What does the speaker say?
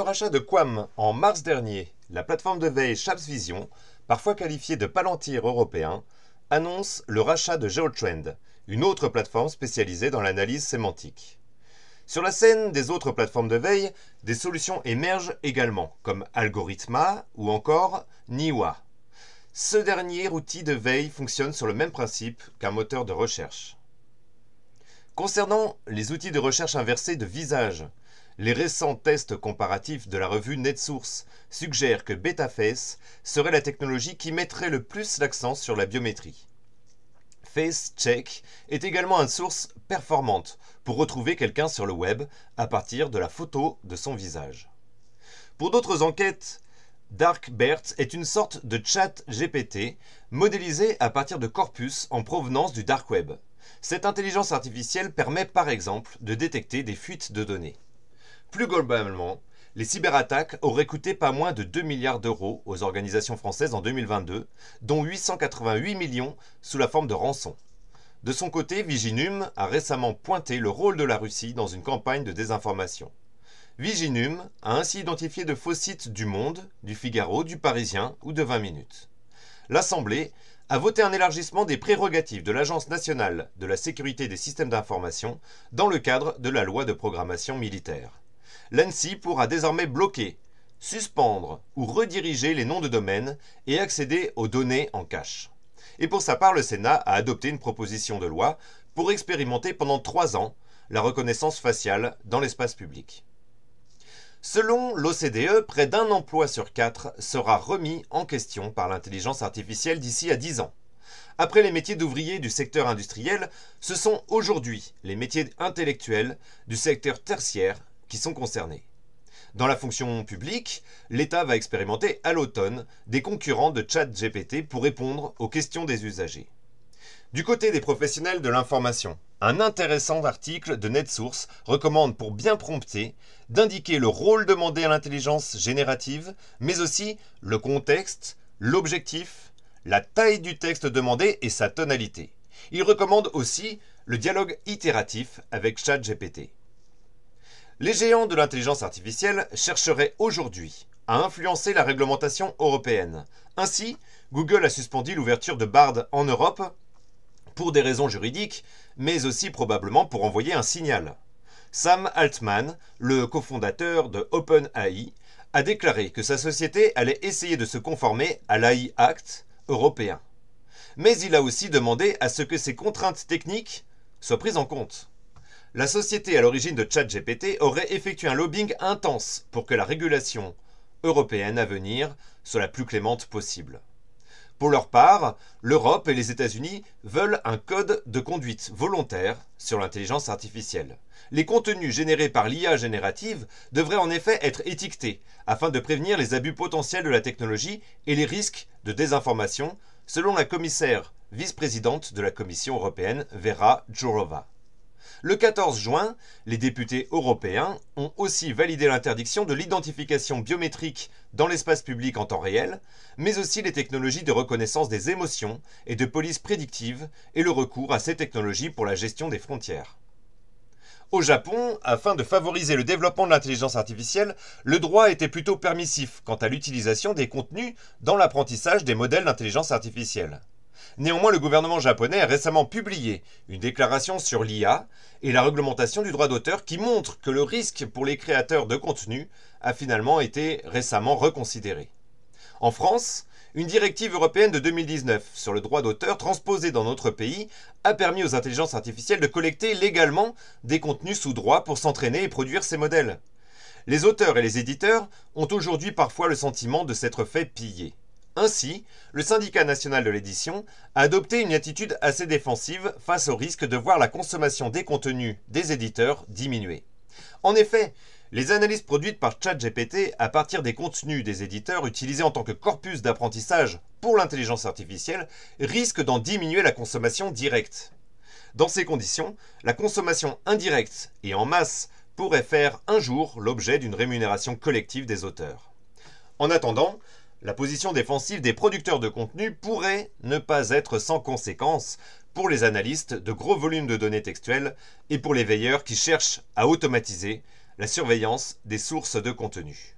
le rachat de Quam en mars dernier, la plateforme de veille Chaps Vision, parfois qualifiée de Palantir européen, annonce le rachat de GeoTrend, une autre plateforme spécialisée dans l'analyse sémantique. Sur la scène des autres plateformes de veille, des solutions émergent également, comme Algorithma ou encore Niwa. Ce dernier outil de veille fonctionne sur le même principe qu'un moteur de recherche. Concernant les outils de recherche inversée de visage, les récents tests comparatifs de la revue NetSource suggèrent que BetaFace serait la technologie qui mettrait le plus l'accent sur la biométrie. FaceCheck est également une source performante pour retrouver quelqu'un sur le web à partir de la photo de son visage. Pour d'autres enquêtes, DarkBert est une sorte de chat GPT modélisé à partir de corpus en provenance du dark web. Cette intelligence artificielle permet par exemple de détecter des fuites de données. Plus globalement, les cyberattaques auraient coûté pas moins de 2 milliards d'euros aux organisations françaises en 2022, dont 888 millions sous la forme de rançons. De son côté, Viginum a récemment pointé le rôle de la Russie dans une campagne de désinformation. Viginum a ainsi identifié de faux sites du Monde, du Figaro, du Parisien ou de 20 minutes. L'Assemblée a voté un élargissement des prérogatives de l'Agence nationale de la sécurité des systèmes d'information dans le cadre de la loi de programmation militaire l'ANSI pourra désormais bloquer, suspendre ou rediriger les noms de domaine et accéder aux données en cache. Et pour sa part, le Sénat a adopté une proposition de loi pour expérimenter pendant trois ans la reconnaissance faciale dans l'espace public. Selon l'OCDE, près d'un emploi sur quatre sera remis en question par l'intelligence artificielle d'ici à 10 ans. Après les métiers d'ouvriers du secteur industriel, ce sont aujourd'hui les métiers intellectuels du secteur tertiaire sont concernés. Dans la fonction publique, l'État va expérimenter à l'automne des concurrents de ChatGPT pour répondre aux questions des usagers. Du côté des professionnels de l'information, un intéressant article de NetSource recommande pour bien prompter d'indiquer le rôle demandé à l'intelligence générative, mais aussi le contexte, l'objectif, la taille du texte demandé et sa tonalité. Il recommande aussi le dialogue itératif avec ChatGPT les géants de l'intelligence artificielle chercheraient aujourd'hui à influencer la réglementation européenne. Ainsi, Google a suspendu l'ouverture de Bard en Europe pour des raisons juridiques, mais aussi probablement pour envoyer un signal. Sam Altman, le cofondateur de OpenAI, a déclaré que sa société allait essayer de se conformer à l'AI Act européen. Mais il a aussi demandé à ce que ces contraintes techniques soient prises en compte. La société à l'origine de ChatGPT aurait effectué un lobbying intense pour que la régulation européenne à venir soit la plus clémente possible. Pour leur part, l'Europe et les États-Unis veulent un code de conduite volontaire sur l'intelligence artificielle. Les contenus générés par l'IA générative devraient en effet être étiquetés afin de prévenir les abus potentiels de la technologie et les risques de désinformation, selon la commissaire vice-présidente de la Commission européenne Vera Jourova. Le 14 juin, les députés européens ont aussi validé l'interdiction de l'identification biométrique dans l'espace public en temps réel, mais aussi les technologies de reconnaissance des émotions et de police prédictive et le recours à ces technologies pour la gestion des frontières. Au Japon, afin de favoriser le développement de l'intelligence artificielle, le droit était plutôt permissif quant à l'utilisation des contenus dans l'apprentissage des modèles d'intelligence artificielle. Néanmoins, le gouvernement japonais a récemment publié une déclaration sur l'IA et la réglementation du droit d'auteur qui montre que le risque pour les créateurs de contenu a finalement été récemment reconsidéré. En France, une directive européenne de 2019 sur le droit d'auteur transposée dans notre pays a permis aux intelligences artificielles de collecter légalement des contenus sous droit pour s'entraîner et produire ces modèles. Les auteurs et les éditeurs ont aujourd'hui parfois le sentiment de s'être fait piller. Ainsi, le syndicat national de l'édition a adopté une attitude assez défensive face au risque de voir la consommation des contenus des éditeurs diminuer. En effet, les analyses produites par ChatGPT à partir des contenus des éditeurs utilisés en tant que corpus d'apprentissage pour l'intelligence artificielle risquent d'en diminuer la consommation directe. Dans ces conditions, la consommation indirecte et en masse pourrait faire un jour l'objet d'une rémunération collective des auteurs. En attendant, la position défensive des producteurs de contenu pourrait ne pas être sans conséquence pour les analystes de gros volumes de données textuelles et pour les veilleurs qui cherchent à automatiser la surveillance des sources de contenu.